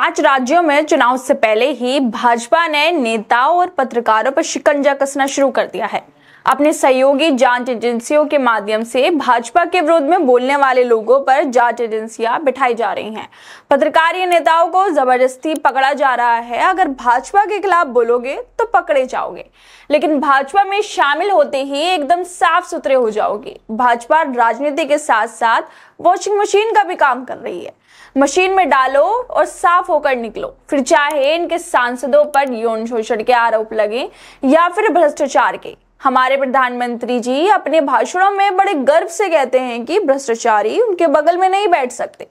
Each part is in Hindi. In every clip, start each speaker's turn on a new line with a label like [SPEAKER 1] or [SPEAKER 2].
[SPEAKER 1] पांच राज्यों में चुनाव से पहले ही भाजपा ने नेताओं और पत्रकारों पर शिकंजा कसना शुरू कर दिया है अपने सहयोगी जांच एजेंसियों के माध्यम से भाजपा के विरोध में बोलने वाले लोगों पर जांच एजेंसियां बिठाई जा रही हैं पत्रकार या नेताओं को जबरदस्ती पकड़ा जा रहा है अगर भाजपा के खिलाफ बोलोगे तो पकड़े जाओगे लेकिन भाजपा में शामिल होते ही एकदम साफ सुथरे हो जाओगे भाजपा राजनीति के साथ साथ वॉशिंग मशीन का भी काम कर रही है मशीन में डालो और साफ होकर निकलो फिर चाहे इनके सांसदों पर यौन शोषण के आरोप लगे या फिर भ्रष्टाचार के हमारे प्रधानमंत्री जी अपने भाषणों में बड़े गर्व से कहते हैं कि भ्रष्टाचारी उनके बगल में नहीं बैठ सकते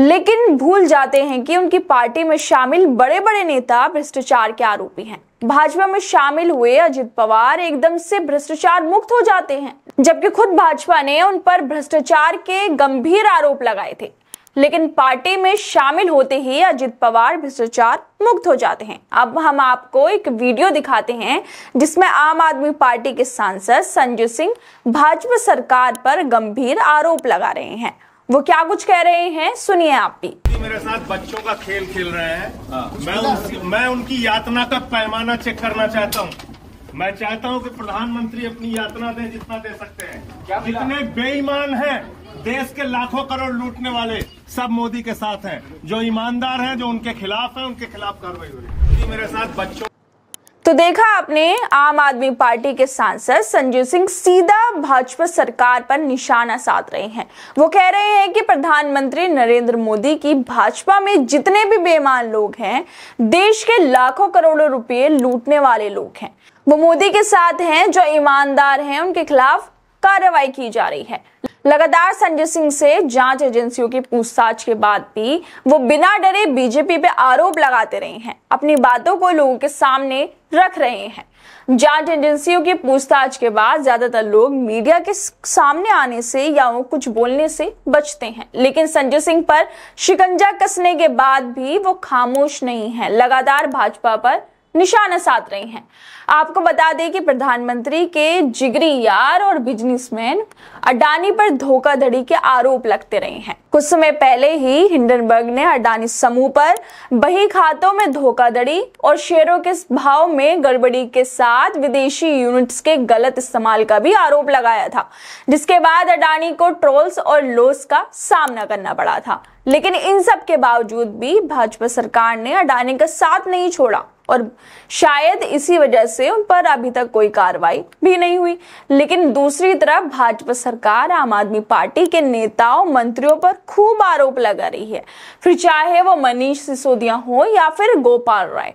[SPEAKER 1] लेकिन भूल जाते हैं कि उनकी पार्टी में शामिल बड़े बड़े नेता भ्रष्टाचार के आरोपी हैं भाजपा में शामिल हुए अजित पवार एकदम से भ्रष्टाचार मुक्त हो जाते हैं जबकि खुद भाजपा ने उन पर भ्रष्टाचार के गंभीर आरोप लगाए थे लेकिन पार्टी में शामिल होते ही अजित पवार भ्रष्टाचार मुक्त हो जाते हैं अब हम आपको एक वीडियो दिखाते हैं जिसमें आम आदमी पार्टी के सांसद संजय सिंह भाजपा सरकार पर गंभीर आरोप लगा रहे हैं वो क्या कुछ कह रहे हैं सुनिए आप भी
[SPEAKER 2] मेरे साथ बच्चों का खेल खेल रहे हैं हाँ। मैं उनकी, मैं उनकी यातना का पैमाना चेक करना चाहता हूँ मैं चाहता हूँ कि प्रधानमंत्री अपनी यातना दे जितना दे सकते हैं जितने बेईमान हैं देश के लाखों करोड़ लूटने वाले सब मोदी के साथ हैं जो ईमानदार हैं जो उनके खिलाफ हैं उनके खिलाफ कार्रवाई हो रही है मेरे साथ बच्चों तो
[SPEAKER 1] देखा आपने आम आदमी पार्टी के सांसद संजय सिंह सीधा भाजपा सरकार पर निशाना साध रहे हैं वो कह रहे हैं कि प्रधानमंत्री नरेंद्र मोदी की भाजपा में जितने भी बेमान लोग हैं देश के लाखों करोड़ों रुपए लूटने वाले लोग हैं वो मोदी के साथ हैं जो ईमानदार हैं उनके खिलाफ कार्रवाई की जा रही है लगातार संजय सिंह से जांच एजेंसियों की पूछताछ के बाद भी वो बिना डरे बीजेपी पे आरोप लगाते रहे हैं अपनी बातों को लोगों के सामने रख रहे हैं जांच एजेंसियों की पूछताछ के बाद ज्यादातर लोग मीडिया के सामने आने से या वो कुछ बोलने से बचते हैं लेकिन संजय सिंह पर शिकंजा कसने के बाद भी वो खामोश नहीं है लगातार भाजपा पर निशाना साध रहे हैं आपको बता दें कि प्रधानमंत्री के जिगरी यार और बिजनेसमैन अडानी पर धोखाधड़ी के आरोप लगते रहे हैं कुछ समय पहले ही हिंडनबर्ग ने अडानी समूह पर बही खातों में धोखाधड़ी और शेयरों के भाव में गड़बड़ी के साथ विदेशी यूनिट्स के गलत इस्तेमाल का भी आरोप लगाया था जिसके बाद अडानी को ट्रोल्स और लोस का सामना करना पड़ा था लेकिन इन सब के बावजूद भी भाजपा सरकार ने अडानी का साथ नहीं छोड़ा और शायद इसी वजह से उन पर अभी तक कोई कार्रवाई भी नहीं हुई लेकिन दूसरी तरफ भाजपा सरकार आम आदमी पार्टी के नेताओं मंत्रियों पर खूब आरोप लगा रही है फिर चाहे वो मनीष सिसोदिया हो या फिर गोपाल राय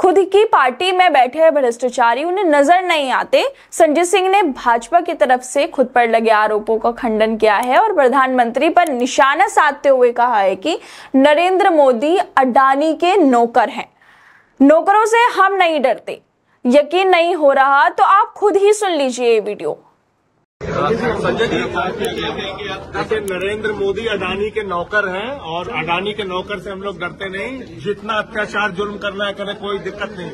[SPEAKER 1] खुद की पार्टी में बैठे भ्रष्टाचारी उन्हें नजर नहीं आते संजय सिंह ने भाजपा की तरफ से खुद पर लगे आरोपों का खंडन किया है और प्रधानमंत्री पर निशाना साधते हुए कहा है कि नरेंद्र मोदी अडानी के नौकर हैं नौकरों से हम नहीं डरते यकीन नहीं हो रहा तो आप खुद ही सुन लीजिए ये वीडियो
[SPEAKER 2] संजय जी जैसे नरेंद्र मोदी अडानी के नौकर हैं और अडानी के नौकर से हम लोग डरते नहीं जितना अत्याचार जुर्म करना है करें कोई दिक्कत नहीं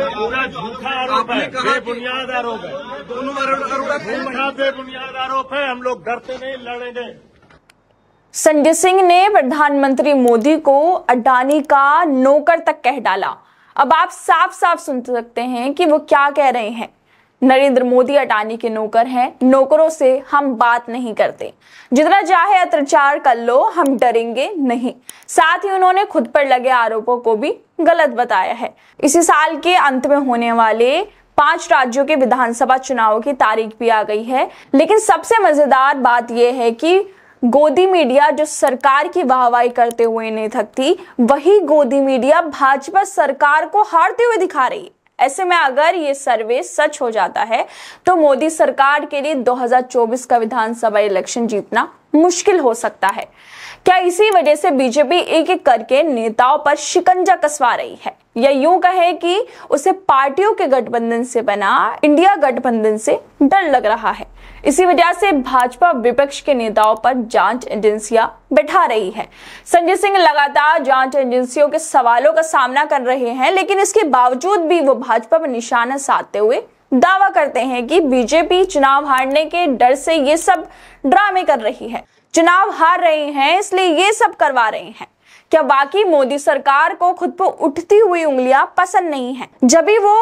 [SPEAKER 2] पूरा झूठा आरोप है बेबुनियाद आरोप है दोनों आरोप बेबुनियाद आरोप है हम लोग डरते नहीं लड़ेंगे
[SPEAKER 1] संजय सिंह ने प्रधानमंत्री मोदी को अडानी का नौकर तक कह डाला अब आप साफ साफ सुन सकते हैं कि वो क्या कह रहे हैं नरेंद्र मोदी अडानी के नौकर हैं नौकरों से हम बात नहीं करते जितना चाहे अत्याचार कर लो हम डरेंगे नहीं साथ ही उन्होंने खुद पर लगे आरोपों को भी गलत बताया है इसी साल के अंत में होने वाले पांच राज्यों के विधानसभा चुनाव की तारीख भी आ गई है लेकिन सबसे मजेदार बात यह है कि गोदी मीडिया जो सरकार की वाहवाही करते हुए नहीं थकती वही गोदी मीडिया भाजपा सरकार को हारते हुए दिखा रही है ऐसे में अगर ये सर्वे सच हो जाता है तो मोदी सरकार के लिए 2024 का विधानसभा इलेक्शन जीतना मुश्किल हो सकता है क्या इसी वजह से बीजेपी एक एक करके नेताओं पर शिकंजा कसवा रही है या यूं कहे कि उसे पार्टियों के गठबंधन से बना इंडिया गठबंधन से डर लग रहा है इसी वजह से भाजपा विपक्ष के नेताओं पर जांच एजेंसियां बैठा रही है संजय सिंह लगातार जांच एजेंसियों के सवालों का सामना कर रहे हैं लेकिन इसके बावजूद भी वो भाजपा पर निशाना साधते हुए दावा करते हैं कि बीजेपी चुनाव हारने के डर से ये सब ड्रामे कर रही है चुनाव हार रहे हैं इसलिए ये सब करवा रहे हैं क्या बाकी मोदी सरकार को खुद पर उठती हुई उंगलियां पसंद नहीं है जब भी वो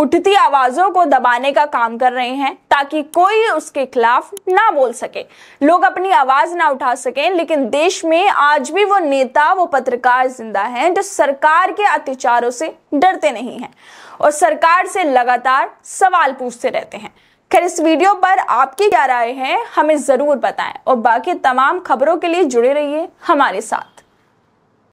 [SPEAKER 1] उठती आवाजों को दबाने का काम कर रहे हैं ताकि कोई उसके खिलाफ ना बोल सके लोग अपनी आवाज ना उठा सके लेकिन देश में आज भी वो नेता वो पत्रकार जिंदा हैं जो सरकार के अत्याचारों से डरते नहीं हैं और सरकार से लगातार सवाल पूछते रहते हैं खैर इस वीडियो पर आपकी क्या राय है हमें ज़रूर बताएं और बाकी तमाम खबरों के लिए जुड़े रहिए हमारे साथ